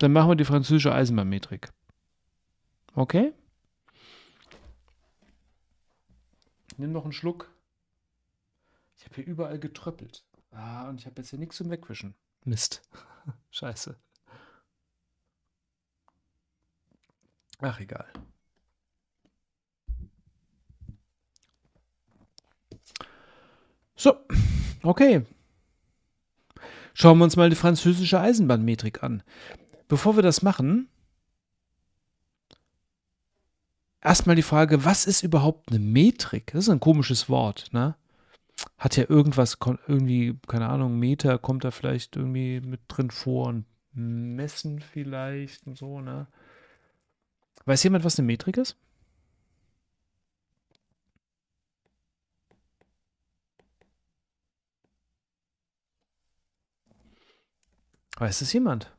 Dann machen wir die französische Eisenbahnmetrik. Okay? Nimm noch einen Schluck. Ich habe hier überall getröppelt. Ah, und ich habe jetzt hier nichts zum Wegwischen. Mist. Scheiße. Ach, egal. So, okay. Schauen wir uns mal die französische Eisenbahnmetrik an bevor wir das machen, erstmal die Frage, was ist überhaupt eine Metrik? Das ist ein komisches Wort, ne? Hat ja irgendwas, irgendwie, keine Ahnung, Meter kommt da vielleicht irgendwie mit drin vor und messen vielleicht und so, ne? Weiß jemand, was eine Metrik ist? Weiß es jemand?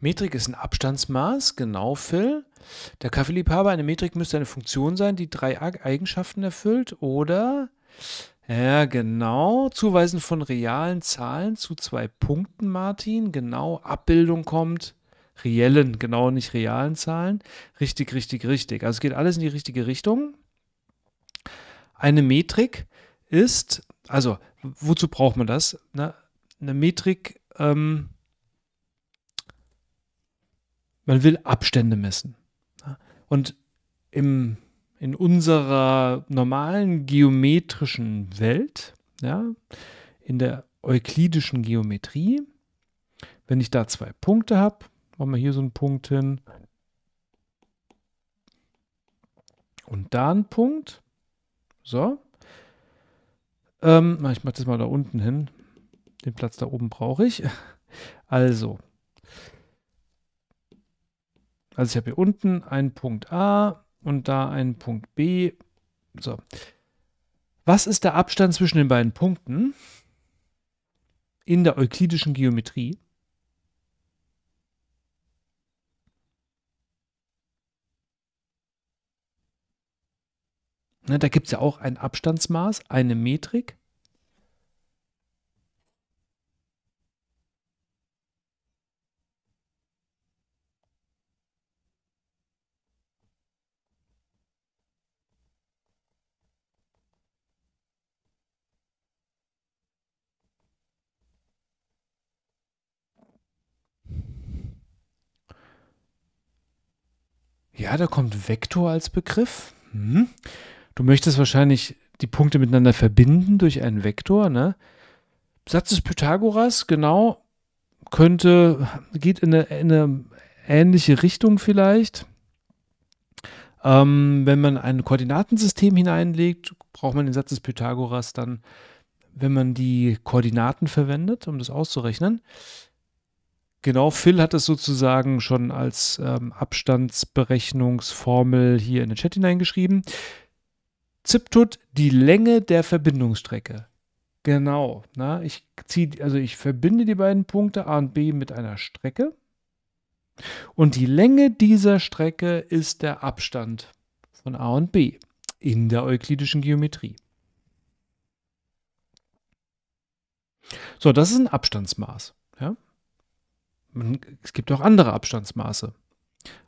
Metrik ist ein Abstandsmaß, genau, Phil. Der Kaffeeliebhaber, eine Metrik müsste eine Funktion sein, die drei Eigenschaften erfüllt oder, ja, genau, Zuweisen von realen Zahlen zu zwei Punkten, Martin, genau, Abbildung kommt, reellen, genau, nicht realen Zahlen. Richtig, richtig, richtig. Also es geht alles in die richtige Richtung. Eine Metrik ist, also, wozu braucht man das? Na, eine Metrik, ähm, man will Abstände messen. Und im, in unserer normalen geometrischen Welt, ja, in der euklidischen Geometrie, wenn ich da zwei Punkte habe, machen wir hier so einen Punkt hin und da einen Punkt, so, ähm, ich mache das mal da unten hin, den Platz da oben brauche ich. Also, also ich habe hier unten einen Punkt A und da einen Punkt B. So. Was ist der Abstand zwischen den beiden Punkten in der euklidischen Geometrie? da gibt es ja auch ein Abstandsmaß, eine Metrik. Ja, da kommt Vektor als Begriff. Hm. Du möchtest wahrscheinlich die Punkte miteinander verbinden durch einen Vektor, ne? Satz des Pythagoras, genau, könnte, geht in eine, in eine ähnliche Richtung vielleicht. Ähm, wenn man ein Koordinatensystem hineinlegt, braucht man den Satz des Pythagoras dann, wenn man die Koordinaten verwendet, um das auszurechnen. Genau, Phil hat es sozusagen schon als ähm, Abstandsberechnungsformel hier in den Chat hineingeschrieben. Ziptut die Länge der Verbindungsstrecke. Genau, na, ich zieh, also ich verbinde die beiden Punkte A und B mit einer Strecke. Und die Länge dieser Strecke ist der Abstand von A und B in der euklidischen Geometrie. So, das ist ein Abstandsmaß. Ja? Man, es gibt auch andere Abstandsmaße.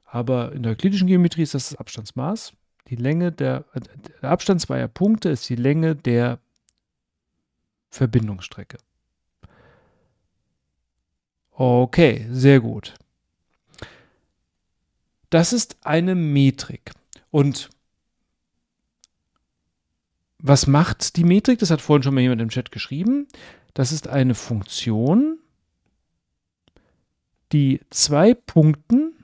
Aber in der euklidischen Geometrie ist das das Abstandsmaß. Die Länge der, der Abstand zweier Punkte ist die Länge der Verbindungsstrecke. Okay, sehr gut. Das ist eine Metrik. Und was macht die Metrik? Das hat vorhin schon mal jemand im Chat geschrieben. Das ist eine Funktion, die zwei Punkten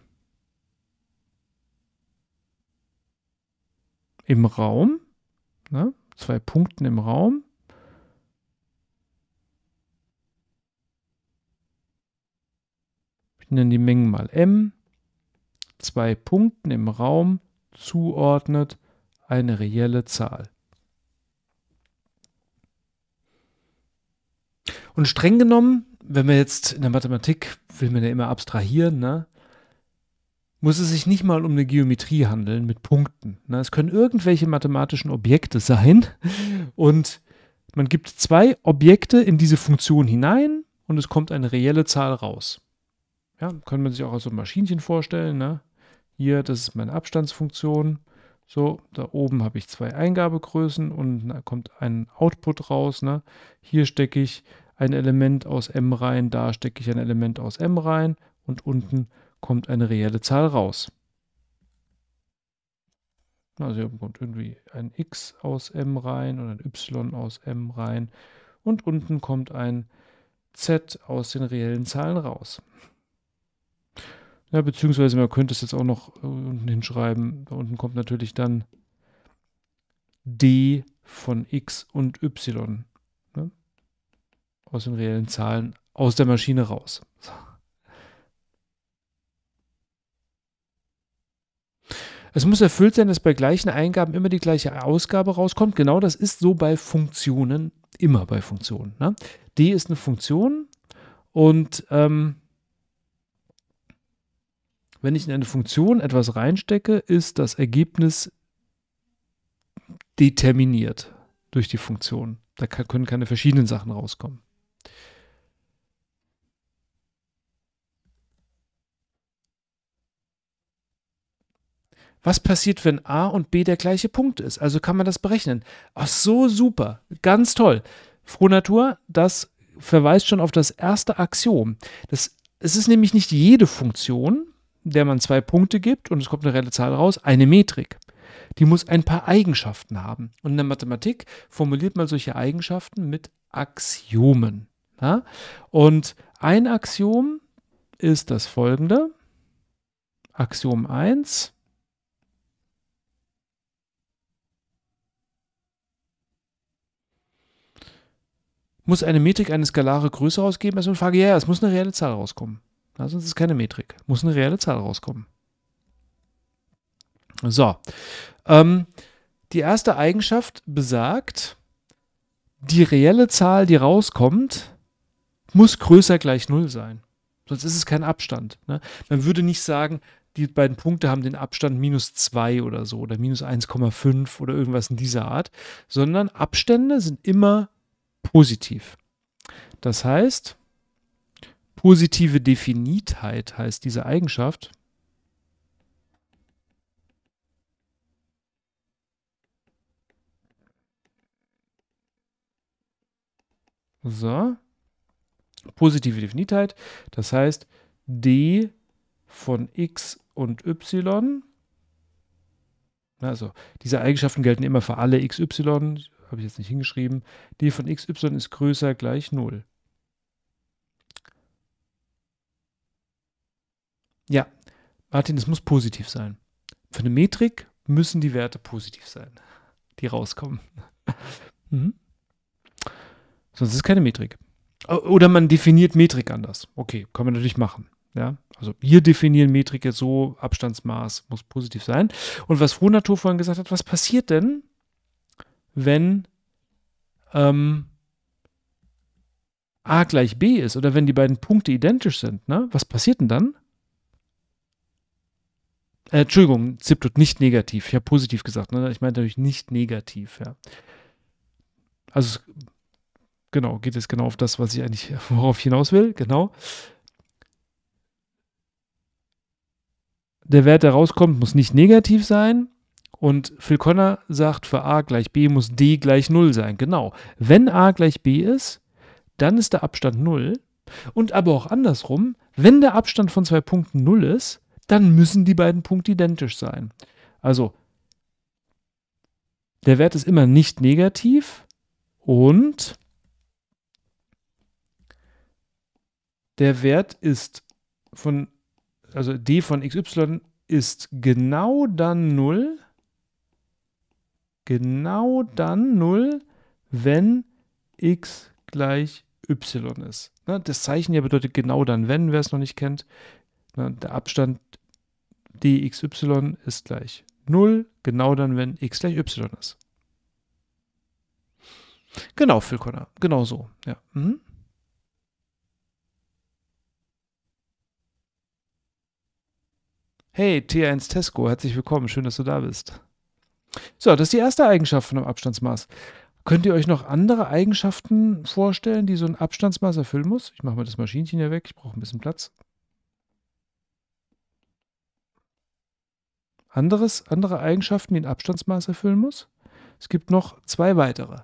im Raum, ne, zwei Punkten im Raum, ich nenne die Mengen mal m, zwei Punkten im Raum zuordnet eine reelle Zahl. Und streng genommen wenn man jetzt in der Mathematik, will man ja immer abstrahieren, ne? muss es sich nicht mal um eine Geometrie handeln mit Punkten. Ne? Es können irgendwelche mathematischen Objekte sein und man gibt zwei Objekte in diese Funktion hinein und es kommt eine reelle Zahl raus. Ja, kann man sich auch als so ein Maschinchen vorstellen. Ne? Hier, das ist meine Abstandsfunktion. So, da oben habe ich zwei Eingabegrößen und da kommt ein Output raus. Ne? Hier stecke ich ein Element aus m rein, da stecke ich ein Element aus m rein und unten kommt eine reelle Zahl raus. Also hier kommt irgendwie ein x aus m rein und ein y aus m rein und unten kommt ein z aus den reellen Zahlen raus. Ja, beziehungsweise man könnte es jetzt auch noch äh, unten hinschreiben. Da unten kommt natürlich dann d von x und y aus den reellen Zahlen aus der Maschine raus. So. Es muss erfüllt sein, dass bei gleichen Eingaben immer die gleiche Ausgabe rauskommt. Genau das ist so bei Funktionen, immer bei Funktionen. Ne? D ist eine Funktion und ähm, wenn ich in eine Funktion etwas reinstecke, ist das Ergebnis determiniert durch die Funktion. Da können keine verschiedenen Sachen rauskommen. was passiert, wenn A und B der gleiche Punkt ist. Also kann man das berechnen. Ach so, super, ganz toll. Frohnatur, das verweist schon auf das erste Axiom. Das, es ist nämlich nicht jede Funktion, der man zwei Punkte gibt und es kommt eine reelle Zahl raus, eine Metrik. Die muss ein paar Eigenschaften haben. Und in der Mathematik formuliert man solche Eigenschaften mit Axiomen. Ja? Und ein Axiom ist das folgende. Axiom 1 muss eine Metrik eine skalare Größe rausgeben? Also frage, ja, es muss eine reelle Zahl rauskommen. Ja, sonst ist es keine Metrik. Muss eine reelle Zahl rauskommen. So. Ähm, die erste Eigenschaft besagt, die reelle Zahl, die rauskommt, muss größer gleich 0 sein. Sonst ist es kein Abstand. Ne? Man würde nicht sagen, die beiden Punkte haben den Abstand minus 2 oder so oder minus 1,5 oder irgendwas in dieser Art, sondern Abstände sind immer positiv. Das heißt, positive Definitheit heißt diese Eigenschaft. So. Positive Definitheit, das heißt d von x und y. Also diese Eigenschaften gelten immer für alle x, y habe ich jetzt nicht hingeschrieben, d von xy ist größer gleich 0. Ja, Martin, es muss positiv sein. Für eine Metrik müssen die Werte positiv sein, die rauskommen. mhm. Sonst ist es keine Metrik. Oder man definiert Metrik anders. Okay, kann man natürlich machen. Ja, also wir definieren Metrik jetzt so, Abstandsmaß muss positiv sein. Und was Frohnatur vorhin gesagt hat, was passiert denn, wenn ähm, A gleich B ist oder wenn die beiden Punkte identisch sind, ne? was passiert denn dann? Äh, Entschuldigung, Ziptut nicht negativ. Ich habe positiv gesagt. Ne? Ich meine natürlich nicht negativ. Ja. Also genau, geht es genau auf das, was ich eigentlich worauf ich hinaus will. Genau. Der Wert, der rauskommt, muss nicht negativ sein. Und Phil Connor sagt, für a gleich b muss d gleich 0 sein. Genau. Wenn a gleich b ist, dann ist der Abstand 0. Und aber auch andersrum, wenn der Abstand von zwei Punkten 0 ist, dann müssen die beiden Punkte identisch sein. Also, der Wert ist immer nicht negativ und der Wert ist von, also d von xy ist genau dann 0, genau dann 0, wenn x gleich y ist. Ne? Das Zeichen hier bedeutet genau dann, wenn, wer es noch nicht kennt. Ne? Der Abstand dxy ist gleich 0, genau dann, wenn x gleich y ist. Genau, Phil Connor, genau so. Ja. Mhm. Hey, T1 Tesco, herzlich willkommen, schön, dass du da bist. So, das ist die erste Eigenschaft von einem Abstandsmaß. Könnt ihr euch noch andere Eigenschaften vorstellen, die so ein Abstandsmaß erfüllen muss? Ich mache mal das Maschinchen hier weg, ich brauche ein bisschen Platz. Anderes, andere Eigenschaften, die ein Abstandsmaß erfüllen muss? Es gibt noch zwei weitere.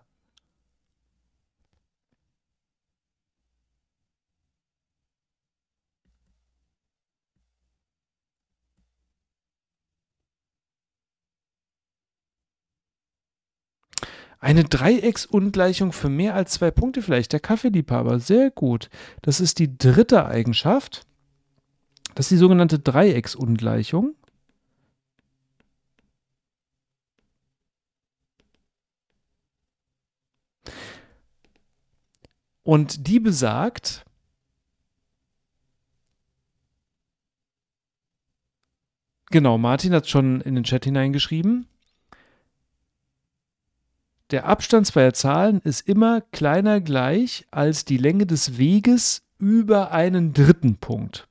Eine Dreiecksungleichung für mehr als zwei Punkte vielleicht. Der Kaffeeliebhaber, sehr gut. Das ist die dritte Eigenschaft. Das ist die sogenannte Dreiecksungleichung. Und die besagt, genau, Martin hat es schon in den Chat hineingeschrieben, der Abstand zweier Zahlen ist immer kleiner gleich als die Länge des Weges über einen dritten Punkt.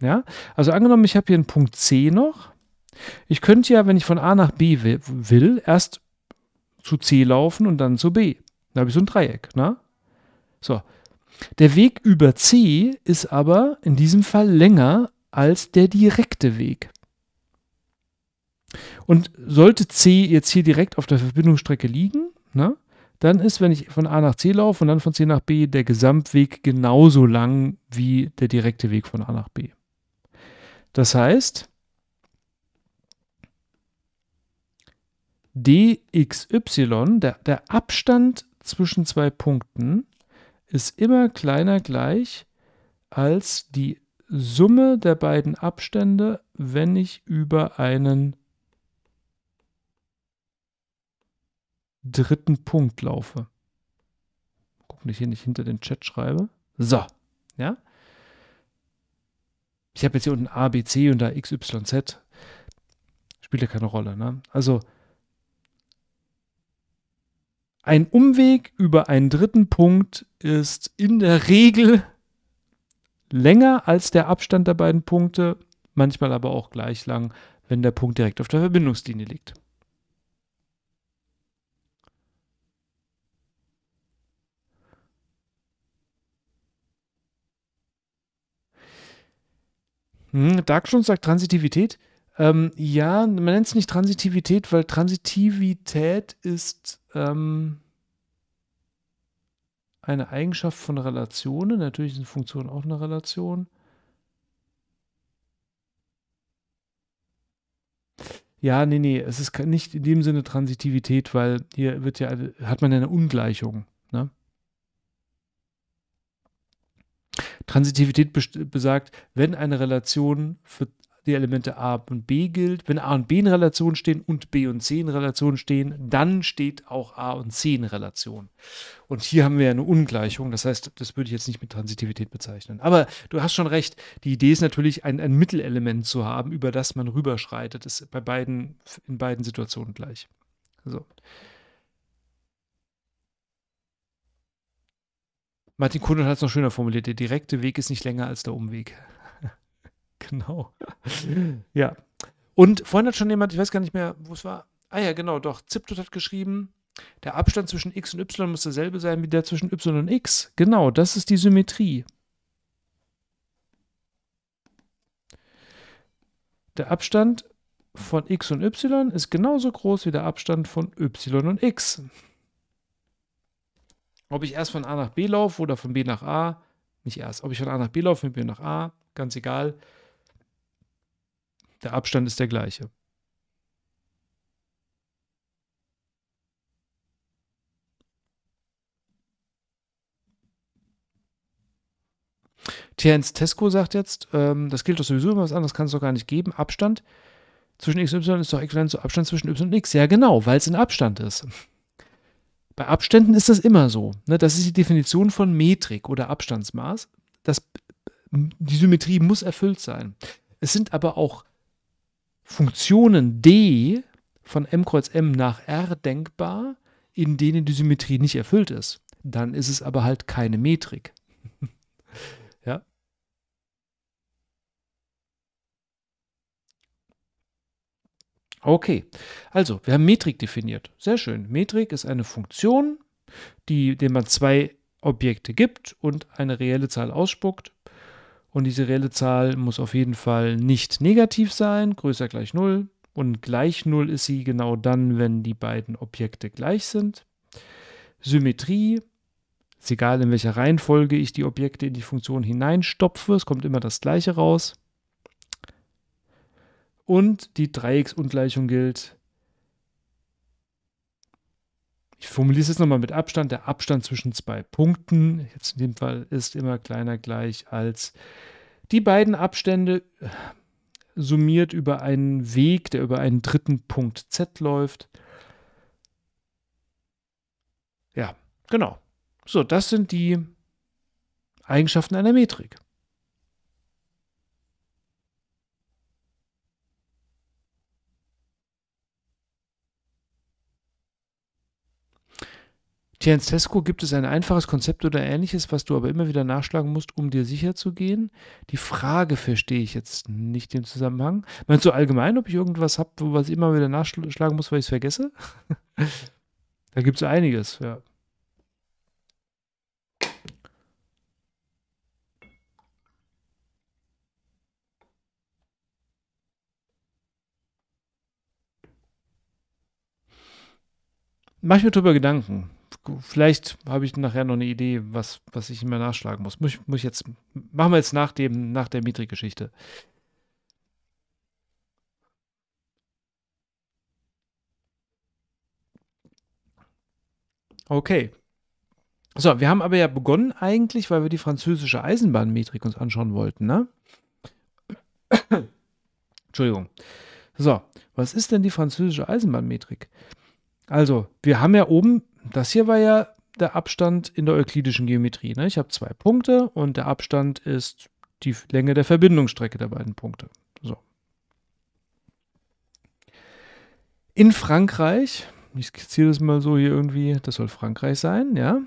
Ja? Also angenommen, ich habe hier einen Punkt C noch. Ich könnte ja, wenn ich von A nach B will, erst zu C laufen und dann zu B. Da habe ich so ein Dreieck. Ne? So. Der Weg über C ist aber in diesem Fall länger als der direkte Weg. Und sollte C jetzt hier direkt auf der Verbindungsstrecke liegen, ne, dann ist, wenn ich von A nach C laufe und dann von C nach B, der Gesamtweg genauso lang wie der direkte Weg von A nach B. Das heißt, dxy, der, der Abstand zwischen zwei Punkten, ist immer kleiner gleich als die Summe der beiden Abstände, wenn ich über einen dritten Punkt laufe. Gucken, dass ich hier nicht hinter den Chat schreibe. So, ja. Ich habe jetzt hier unten A, B, C und da X, Y, Z. Spielt ja keine Rolle. Ne? Also ein Umweg über einen dritten Punkt ist in der Regel länger als der Abstand der beiden Punkte, manchmal aber auch gleich lang, wenn der Punkt direkt auf der Verbindungslinie liegt. Dark hm, Darkstone sagt Transitivität. Ähm, ja, man nennt es nicht Transitivität, weil Transitivität ist ähm, eine Eigenschaft von Relationen. Natürlich sind Funktionen auch eine Relation. Ja, nee, nee, es ist nicht in dem Sinne Transitivität, weil hier wird ja, hat man ja eine Ungleichung. Transitivität besagt, wenn eine Relation für die Elemente A und B gilt, wenn A und B in Relation stehen und B und C in Relation stehen, dann steht auch A und C in Relation. Und hier haben wir eine Ungleichung, das heißt, das würde ich jetzt nicht mit Transitivität bezeichnen. Aber du hast schon recht, die Idee ist natürlich, ein, ein Mittelelement zu haben, über das man rüberschreitet, Das ist bei beiden, in beiden Situationen gleich. So. Martin Kundert hat es noch schöner formuliert: Der direkte Weg ist nicht länger als der Umweg. genau. ja. Und vorhin hat schon jemand, ich weiß gar nicht mehr, wo es war. Ah ja, genau, doch. Ziptot hat geschrieben, der Abstand zwischen x und y muss derselbe sein wie der zwischen y und x. Genau, das ist die Symmetrie. Der Abstand von x und y ist genauso groß wie der Abstand von y und x. Ob ich erst von A nach B laufe oder von B nach A, nicht erst. Ob ich von A nach B laufe, von B nach A, ganz egal. Der Abstand ist der gleiche. Terence Tesco sagt jetzt, ähm, das gilt doch sowieso immer was anderes, kann es doch gar nicht geben. Abstand zwischen x und y ist doch äquivalent zu Abstand zwischen y und x. Ja, genau, weil es ein Abstand ist. Bei Abständen ist das immer so. Ne? Das ist die Definition von Metrik oder Abstandsmaß. Das, die Symmetrie muss erfüllt sein. Es sind aber auch Funktionen d von m kreuz m nach r denkbar, in denen die Symmetrie nicht erfüllt ist. Dann ist es aber halt keine Metrik. Okay, also wir haben Metrik definiert. Sehr schön. Metrik ist eine Funktion, die, dem man zwei Objekte gibt und eine reelle Zahl ausspuckt. Und diese reelle Zahl muss auf jeden Fall nicht negativ sein, größer gleich 0. Und gleich 0 ist sie genau dann, wenn die beiden Objekte gleich sind. Symmetrie, ist egal in welcher Reihenfolge ich die Objekte in die Funktion hineinstopfe, es kommt immer das gleiche raus. Und die Dreiecksungleichung gilt. Ich formuliere es jetzt nochmal mit Abstand. Der Abstand zwischen zwei Punkten, jetzt in dem Fall, ist immer kleiner gleich als die beiden Abstände äh, summiert über einen Weg, der über einen dritten Punkt Z läuft. Ja, genau. So, das sind die Eigenschaften einer Metrik. Tienesco gibt es ein einfaches Konzept oder ähnliches, was du aber immer wieder nachschlagen musst, um dir sicher zu gehen? Die Frage verstehe ich jetzt nicht im Zusammenhang. Meinst du allgemein, ob ich irgendwas habe, was ich immer wieder nachschlagen muss, weil ich es vergesse? da gibt es einiges, ja. Mach ich mir drüber Gedanken. Vielleicht habe ich nachher noch eine Idee, was, was ich immer nachschlagen muss. Muss, muss jetzt, machen wir jetzt nach, dem, nach der Mitri-Geschichte. Okay. So, wir haben aber ja begonnen eigentlich, weil wir die französische Eisenbahnmetrik uns anschauen wollten, ne? Entschuldigung. So, was ist denn die französische Eisenbahnmetrik? Also, wir haben ja oben, das hier war ja der Abstand in der euklidischen Geometrie. Ne? Ich habe zwei Punkte und der Abstand ist die Länge der Verbindungsstrecke der beiden Punkte. So. In Frankreich, ich skizziere das mal so hier irgendwie, das soll Frankreich sein, ja,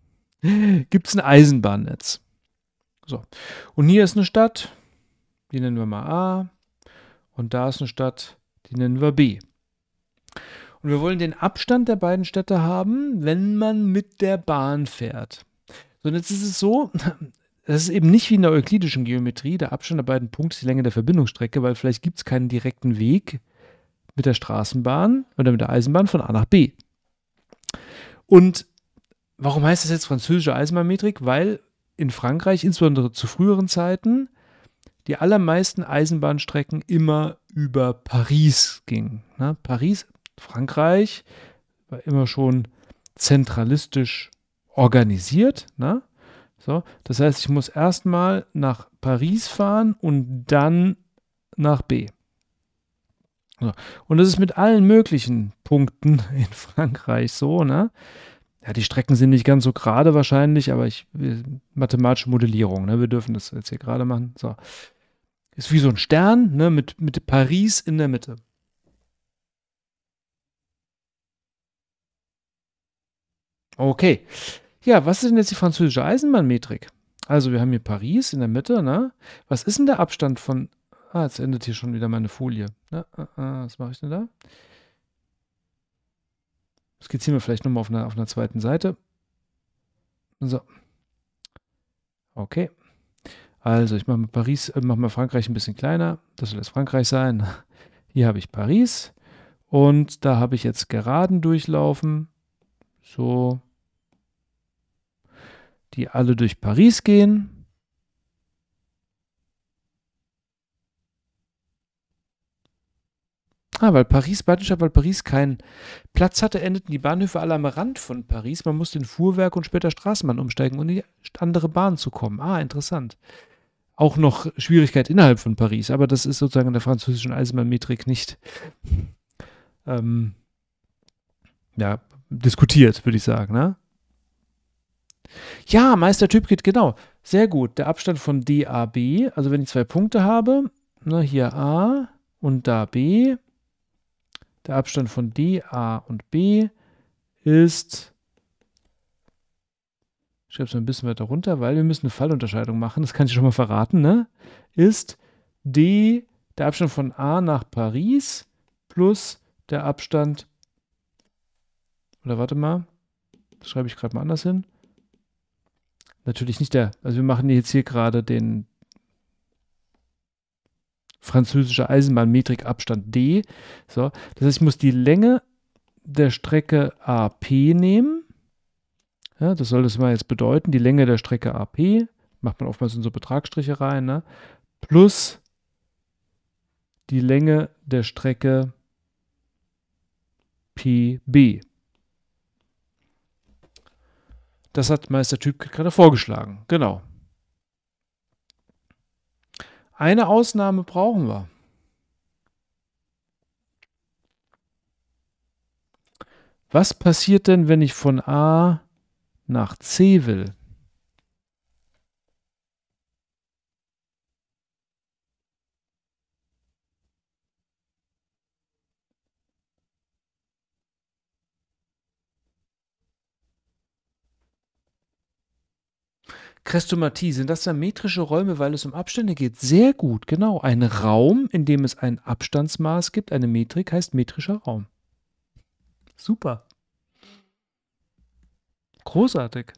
gibt es ein Eisenbahnnetz. So. Und hier ist eine Stadt, die nennen wir mal A. Und da ist eine Stadt, die nennen wir B. Und wir wollen den Abstand der beiden Städte haben, wenn man mit der Bahn fährt. So, und jetzt ist es so, das ist eben nicht wie in der euklidischen Geometrie, der Abstand der beiden Punkte ist die Länge der Verbindungsstrecke, weil vielleicht gibt es keinen direkten Weg mit der Straßenbahn oder mit der Eisenbahn von A nach B. Und warum heißt das jetzt französische Eisenbahnmetrik? Weil in Frankreich, insbesondere zu früheren Zeiten, die allermeisten Eisenbahnstrecken immer über Paris gingen. Ne? Paris, Frankreich war immer schon zentralistisch organisiert. Ne? So, das heißt, ich muss erstmal nach Paris fahren und dann nach B. So. Und das ist mit allen möglichen Punkten in Frankreich so, ne? Ja, die Strecken sind nicht ganz so gerade wahrscheinlich, aber ich, mathematische Modellierung, ne? Wir dürfen das jetzt hier gerade machen. So. Ist wie so ein Stern, ne? Mit, mit Paris in der Mitte. Okay. Ja, was ist denn jetzt die französische Eisenbahnmetrik? Also wir haben hier Paris in der Mitte, ne? Was ist denn der Abstand von... Ah, jetzt endet hier schon wieder meine Folie. Ne? Was mache ich denn da? Skizzieren wir vielleicht nochmal auf einer, auf einer zweiten Seite. So. Okay. Also, ich mache mal Paris, äh, mache mal Frankreich ein bisschen kleiner. Das soll jetzt Frankreich sein. Hier habe ich Paris. Und da habe ich jetzt geraden durchlaufen. So, die alle durch Paris gehen. Ah, weil Paris, weil Paris keinen Platz hatte, endeten die Bahnhöfe alle am Rand von Paris. Man musste in Fuhrwerk und später Straßenbahn umsteigen, um in die andere Bahn zu kommen. Ah, interessant. Auch noch Schwierigkeit innerhalb von Paris, aber das ist sozusagen in der französischen Eisenbahnmetrik nicht ähm, ja, diskutiert, würde ich sagen. Ne? Ja, Meistertyp geht genau. Sehr gut. Der Abstand von D, A, B, also wenn ich zwei Punkte habe, ne, hier A und da B, der Abstand von D, A und B ist, ich schreibe es mal ein bisschen weiter runter, weil wir müssen eine Fallunterscheidung machen, das kann ich schon mal verraten, ne? ist D, der Abstand von A nach Paris plus der Abstand, oder warte mal, das schreibe ich gerade mal anders hin, natürlich nicht der, also wir machen jetzt hier gerade den französische Eisenbahnmetrikabstand D. So, das heißt, ich muss die Länge der Strecke AP nehmen. Ja, das soll das mal jetzt bedeuten, die Länge der Strecke AP, macht man oftmals in so Betragsstriche rein, ne? plus die Länge der Strecke PB. Das hat Meister Typ gerade vorgeschlagen. Genau. Eine Ausnahme brauchen wir. Was passiert denn, wenn ich von A nach C will? Krestomatie, sind das dann metrische Räume, weil es um Abstände geht? Sehr gut, genau. Ein Raum, in dem es ein Abstandsmaß gibt, eine Metrik, heißt metrischer Raum. Super. Großartig.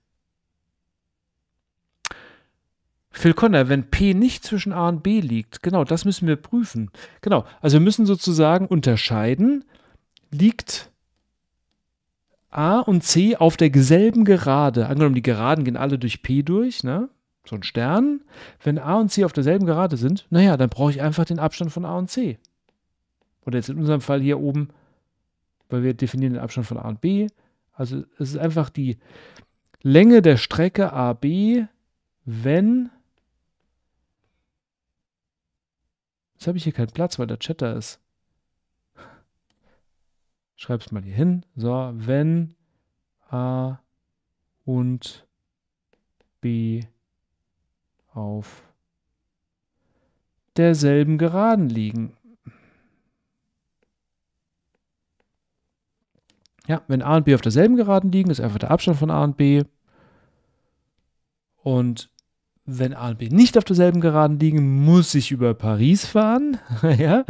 Phil Conner, wenn P nicht zwischen A und B liegt, genau, das müssen wir prüfen. Genau, also wir müssen sozusagen unterscheiden, liegt A und C auf derselben Gerade, angenommen die Geraden gehen alle durch P durch, ne? so ein Stern, wenn A und C auf derselben Gerade sind, naja, dann brauche ich einfach den Abstand von A und C. Oder jetzt in unserem Fall hier oben, weil wir definieren den Abstand von A und B. Also es ist einfach die Länge der Strecke AB, wenn... Jetzt habe ich hier keinen Platz, weil der Chatter ist schreib es mal hier hin. So, wenn A und B auf derselben Geraden liegen. Ja, wenn A und B auf derselben Geraden liegen, ist einfach der Abstand von A und B. Und wenn A und B nicht auf derselben Geraden liegen, muss ich über Paris fahren. ja?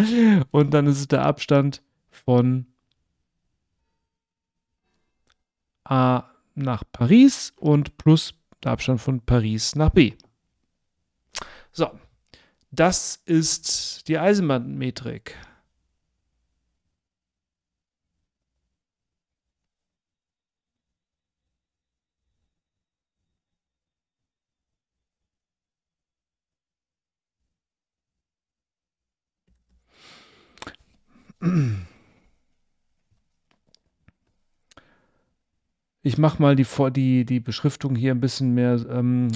Und dann ist es der Abstand von A nach Paris und plus der Abstand von Paris nach B. So, das ist die Eisenbahnmetrik. Ich mache mal die, die, die Beschriftung hier ein bisschen mehr ähm,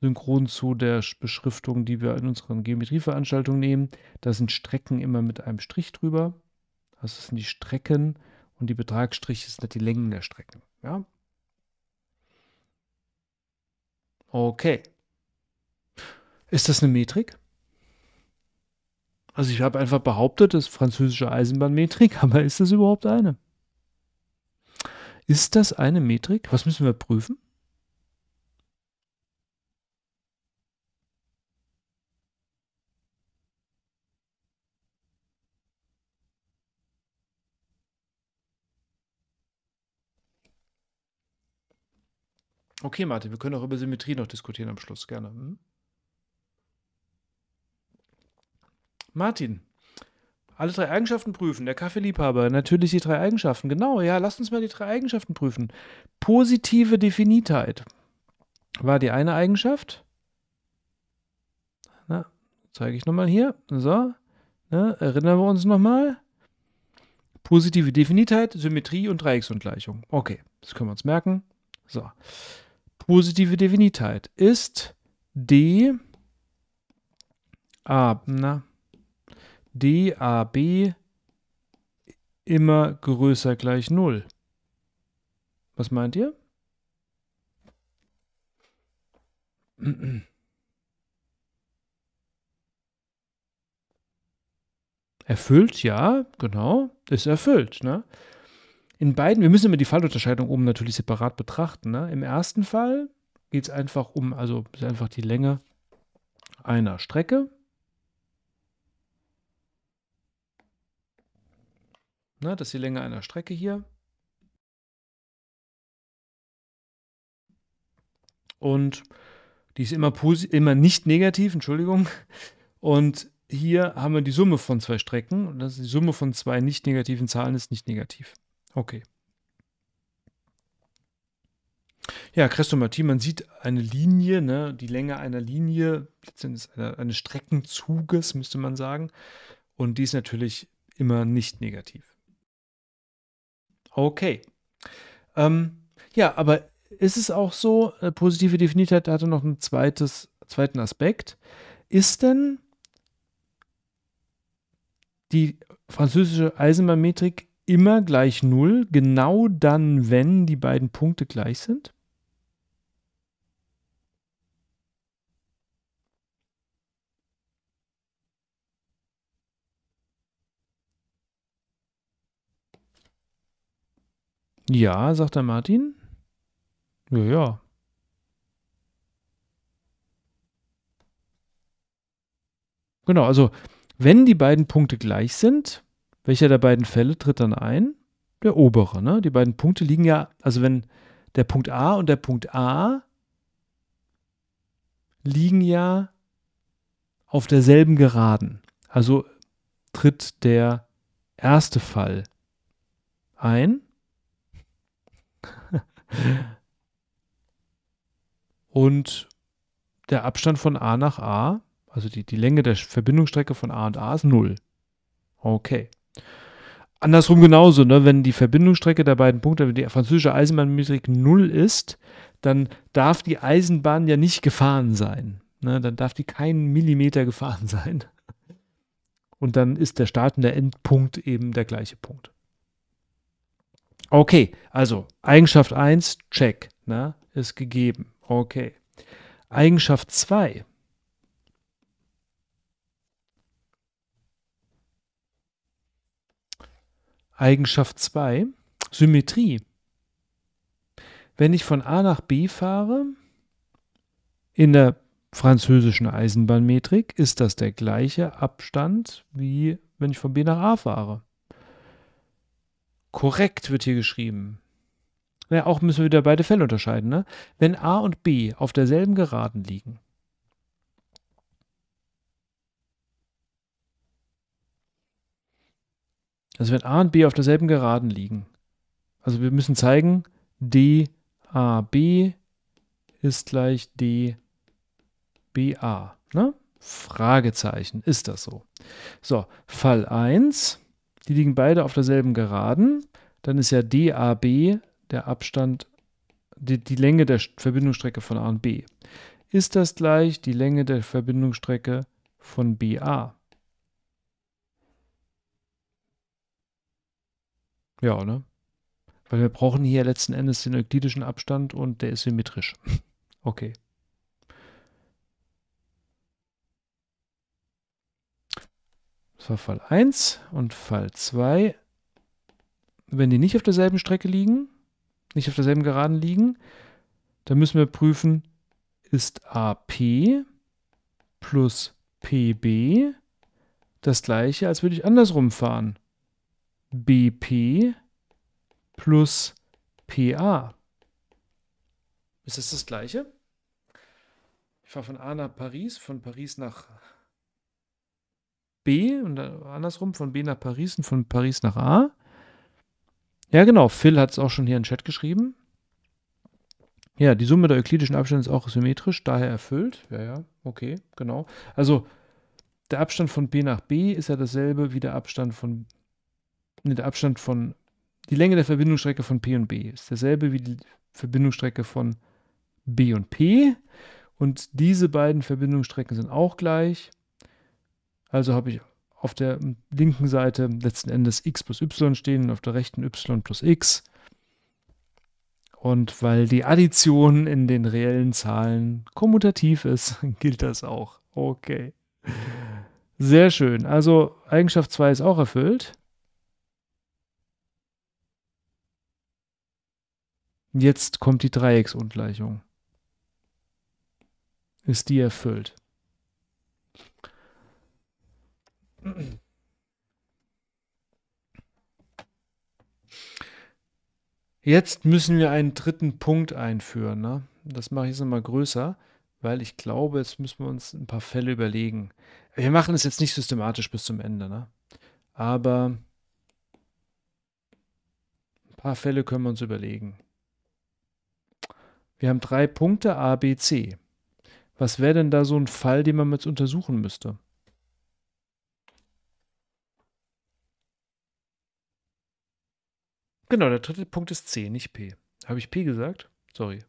synchron zu der Beschriftung, die wir in unseren Geometrieveranstaltungen nehmen. Da sind Strecken immer mit einem Strich drüber. Das sind die Strecken und die Betragsstriche sind die Längen der Strecken. Ja? Okay. Ist das eine Metrik? Also ich habe einfach behauptet, das ist französische Eisenbahnmetrik, aber ist das überhaupt eine? Ist das eine Metrik? Was müssen wir prüfen? Okay, Martin, wir können auch über Symmetrie noch diskutieren am Schluss, gerne. Hm? Martin, alle drei Eigenschaften prüfen. Der Kaffeeliebhaber, natürlich die drei Eigenschaften. Genau, ja, lass uns mal die drei Eigenschaften prüfen. Positive Definitheit war die eine Eigenschaft. Na, zeige ich nochmal hier. So, na, ne, erinnern wir uns nochmal. Positive Definitheit, Symmetrie und Dreiecksungleichung. Okay, das können wir uns merken. So, positive Definitheit ist D. Ah, na, DAB immer größer gleich 0. Was meint ihr? Erfüllt, ja, genau, ist erfüllt. Ne? In beiden, wir müssen immer die Fallunterscheidung oben natürlich separat betrachten. Ne? Im ersten Fall geht es einfach um, also ist einfach die Länge einer Strecke Ne, das ist die Länge einer Strecke hier. Und die ist immer, immer nicht negativ, Entschuldigung. Und hier haben wir die Summe von zwei Strecken. Und das ist die Summe von zwei nicht negativen Zahlen ist nicht negativ. Okay. Ja, Christo Crestomatie, man sieht eine Linie, ne, die Länge einer Linie, letztendlich eine, eines Streckenzuges, müsste man sagen. Und die ist natürlich immer nicht negativ. Okay. Ähm, ja, aber ist es auch so, äh, positive Definitheit hatte noch einen zweites, zweiten Aspekt. Ist denn die französische Eisenbahnmetrik immer gleich Null, genau dann, wenn die beiden Punkte gleich sind? Ja, sagt der Martin. Ja, ja. Genau, also wenn die beiden Punkte gleich sind, welcher der beiden Fälle tritt dann ein? Der obere, ne? Die beiden Punkte liegen ja, also wenn der Punkt A und der Punkt A liegen ja auf derselben Geraden. Also tritt der erste Fall ein Und der Abstand von A nach A, also die, die Länge der Verbindungsstrecke von A und A ist 0. Okay. Andersrum genauso, ne? wenn die Verbindungsstrecke der beiden Punkte, wenn die französische Eisenbahnmetrik 0 ist, dann darf die Eisenbahn ja nicht gefahren sein. Ne? Dann darf die keinen Millimeter gefahren sein. Und dann ist der startende Endpunkt eben der gleiche Punkt. Okay, also Eigenschaft 1, check, na, ne, ist gegeben. Okay. Eigenschaft 2. Eigenschaft 2, Symmetrie. Wenn ich von A nach B fahre, in der französischen Eisenbahnmetrik ist das der gleiche Abstand, wie wenn ich von B nach A fahre. Korrekt wird hier geschrieben. Ja, auch müssen wir wieder beide Fälle unterscheiden. Ne? Wenn A und B auf derselben Geraden liegen, also wenn A und B auf derselben Geraden liegen, also wir müssen zeigen, DAB ist gleich DBA. Ne? Fragezeichen, ist das so? So, Fall 1. Die liegen beide auf derselben Geraden. Dann ist ja DAB der Abstand, die, die Länge der Verbindungsstrecke von A und B. Ist das gleich die Länge der Verbindungsstrecke von BA? Ja, ne? Weil wir brauchen hier letzten Endes den euklidischen Abstand und der ist symmetrisch. Okay. Das war Fall 1 und Fall 2. Wenn die nicht auf derselben Strecke liegen, nicht auf derselben Geraden liegen, dann müssen wir prüfen, ist AP plus PB das gleiche, als würde ich andersrum fahren. BP plus PA. Ist das das gleiche? Ich fahre von A nach Paris, von Paris nach B und andersrum von B nach Paris und von Paris nach A. Ja, genau. Phil hat es auch schon hier in den Chat geschrieben. Ja, die Summe der euklidischen Abstände ist auch symmetrisch, daher erfüllt. Ja, ja, okay, genau. Also der Abstand von B nach B ist ja dasselbe wie der Abstand von. Ne, der Abstand von. Die Länge der Verbindungsstrecke von P und B ist derselbe wie die Verbindungsstrecke von B und P. Und diese beiden Verbindungsstrecken sind auch gleich. Also habe ich auf der linken Seite letzten Endes x plus y stehen und auf der rechten y plus x. Und weil die Addition in den reellen Zahlen kommutativ ist, gilt das auch. Okay. Sehr schön. Also Eigenschaft 2 ist auch erfüllt. Jetzt kommt die Dreiecksungleichung. Ist die erfüllt? Jetzt müssen wir einen dritten Punkt einführen. Ne? Das mache ich jetzt nochmal größer, weil ich glaube, jetzt müssen wir uns ein paar Fälle überlegen. Wir machen es jetzt nicht systematisch bis zum Ende, ne? aber ein paar Fälle können wir uns überlegen. Wir haben drei Punkte A, B, C. Was wäre denn da so ein Fall, den man jetzt untersuchen müsste? Genau, der dritte Punkt ist C, nicht P. Habe ich P gesagt? Sorry.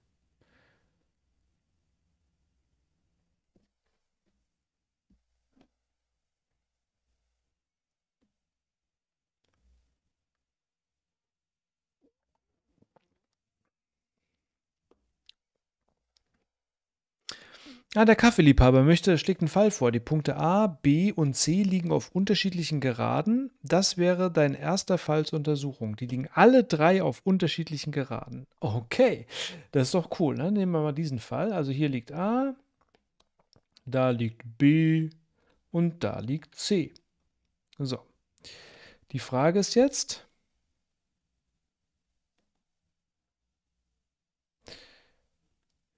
Ah, der Kaffeeliebhaber möchte, schlägt einen Fall vor. Die Punkte A, B und C liegen auf unterschiedlichen Geraden. Das wäre dein erster Fall zur Untersuchung. Die liegen alle drei auf unterschiedlichen Geraden. Okay, das ist doch cool. Ne? Nehmen wir mal diesen Fall. Also hier liegt A, da liegt B und da liegt C. So, die Frage ist jetzt,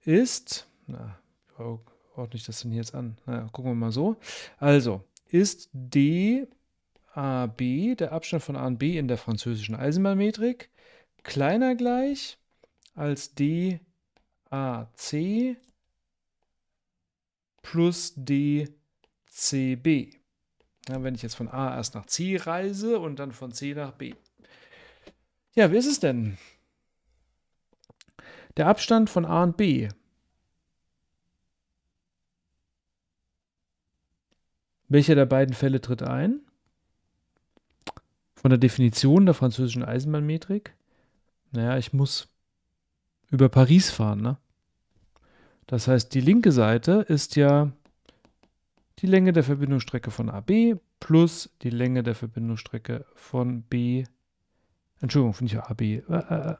ist, na, Oh, ordne ich das denn jetzt an? Naja, gucken wir mal so. Also, ist DAB der Abstand von A und B in der französischen Eisenbahnmetrik kleiner gleich als DAC plus DCB? Ja, wenn ich jetzt von A erst nach C reise und dann von C nach B. Ja, wie ist es denn? Der Abstand von A und B Welcher der beiden Fälle tritt ein? Von der Definition der französischen Eisenbahnmetrik? Naja, ich muss über Paris fahren, ne? Das heißt, die linke Seite ist ja die Länge der Verbindungsstrecke von AB plus die Länge der Verbindungsstrecke von B. Entschuldigung, nicht AB. Äh, äh, äh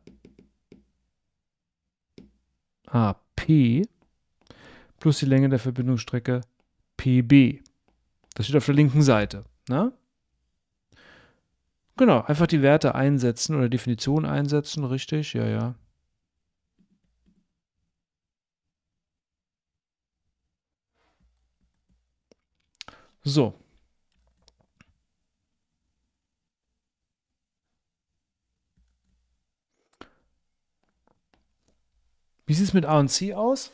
AP plus die Länge der Verbindungsstrecke PB. Das steht auf der linken Seite. Ne? Genau, einfach die Werte einsetzen oder Definition einsetzen, richtig, ja, ja. So. Wie sieht es mit A und C aus?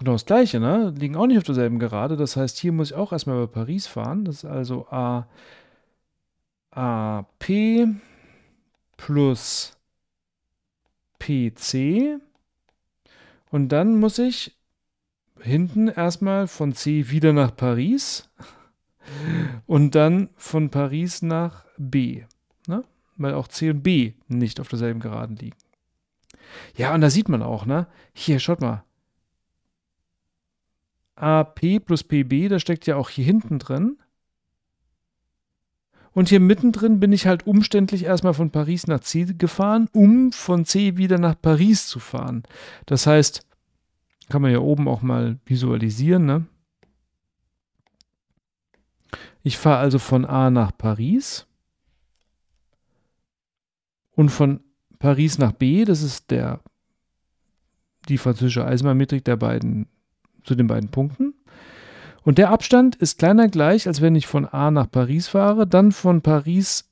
Genau das gleiche, ne? Liegen auch nicht auf derselben Gerade. Das heißt, hier muss ich auch erstmal über Paris fahren. Das ist also A, AP plus PC. Und dann muss ich hinten erstmal von C wieder nach Paris mhm. und dann von Paris nach B. Ne? Weil auch C und B nicht auf derselben Geraden liegen. Ja, und da sieht man auch, ne? Hier, schaut mal. AP plus PB, das steckt ja auch hier hinten drin. Und hier mittendrin bin ich halt umständlich erstmal von Paris nach C gefahren, um von C wieder nach Paris zu fahren. Das heißt, kann man ja oben auch mal visualisieren. Ne? Ich fahre also von A nach Paris und von Paris nach B, das ist der, die französische Eisenbahnmetrik der beiden zu den beiden Punkten. Und der Abstand ist kleiner gleich, als wenn ich von A nach Paris fahre, dann von Paris,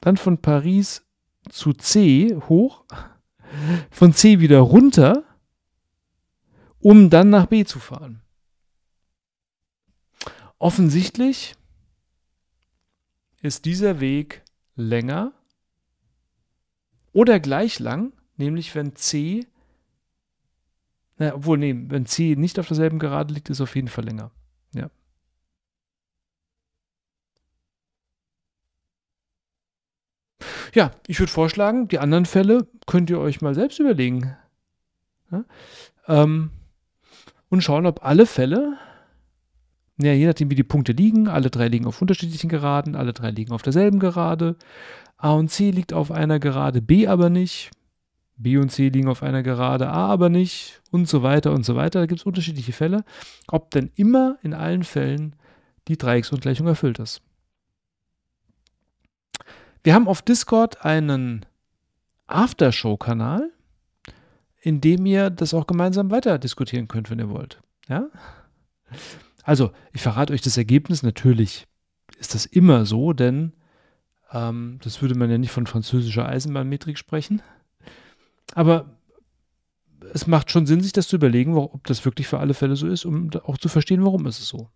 dann von Paris zu C hoch, von C wieder runter, um dann nach B zu fahren. Offensichtlich ist dieser Weg länger oder gleich lang, nämlich wenn C naja, obwohl, nee, wenn C nicht auf derselben Gerade liegt, ist es auf jeden Fall länger. Ja. Ja, ich würde vorschlagen, die anderen Fälle könnt ihr euch mal selbst überlegen. Ja? Ähm, und schauen, ob alle Fälle, ja, je nachdem, wie die Punkte liegen, alle drei liegen auf unterschiedlichen Geraden, alle drei liegen auf derselben Gerade. A und C liegt auf einer Gerade, B aber nicht. B und C liegen auf einer Gerade, A aber nicht und so weiter und so weiter. Da gibt es unterschiedliche Fälle, ob denn immer in allen Fällen die Dreiecksungleichung erfüllt ist. Wir haben auf Discord einen Aftershow-Kanal, in dem ihr das auch gemeinsam weiter diskutieren könnt, wenn ihr wollt. Ja? Also, ich verrate euch das Ergebnis. Natürlich ist das immer so, denn ähm, das würde man ja nicht von französischer Eisenbahnmetrik sprechen. Aber es macht schon Sinn, sich das zu überlegen, ob das wirklich für alle Fälle so ist, um auch zu verstehen, warum ist es so.